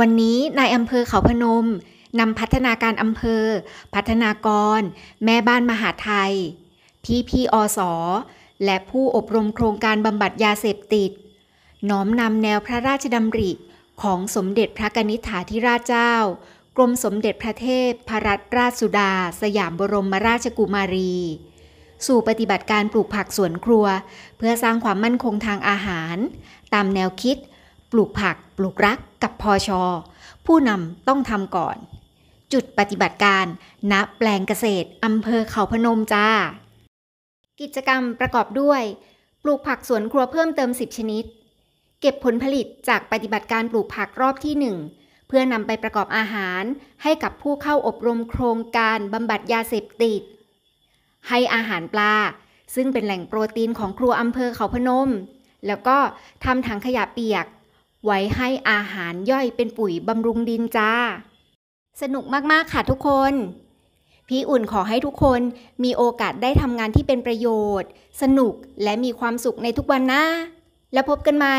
วันนี้นายอำเภอเขาพนม นำพัฒนาการอำเภอ พัฒนากร แม่บ้านมหาไทยพี่พี่อสอและผู้อบรมโครงการบำบัดยาเสพติด น้อมนำแนวพระราชดำริของสมเด็จพระกนิษฐาธิราชเจ้า กรมสมเด็จพระเทพพรรัตราชสุดา สยามบรมราชกุมารี สู่ปฏิบัติการปลูกผักสวนครัว เพื่อสร้างความมั่นคงทางอาหาร ตามแนวคิดปลูกผัก ปลูกรักกับพอชอผู้นำต้องทำก่อน จุดปฏิบัติการณแปลงเกษตรอำเภอเขาพนม จ้า กิจกรรมประกอบด้วย ปลูกผักสวนครัวเพิ่มเติม 10 ชนิด เก็บผลผลิตจากปฏิบัติการปลูกผักรอบที่ 1 เพื่อนำไปประกอบอาหารให้กับผู้เข้าอบรมโครงการบำบัดยาเสพติด ให้อาหารปลา ซึ่งเป็นแหล่งโปรตีนของครัวอำเภอเขาพนม แล้วก็ทำถังขยะเปียกไว้ให้อาหารย่อยเป็นปุ๋ยบำรุงดินจ้า สนุกมาก ๆ ค่ะทุกคน พี่อุ่นขอให้ทุกคนมีโอกาสได้ทำงานที่เป็นประโยชน์ สนุกและมีความสุขในทุกวันนะ แล้วพบกันใหม่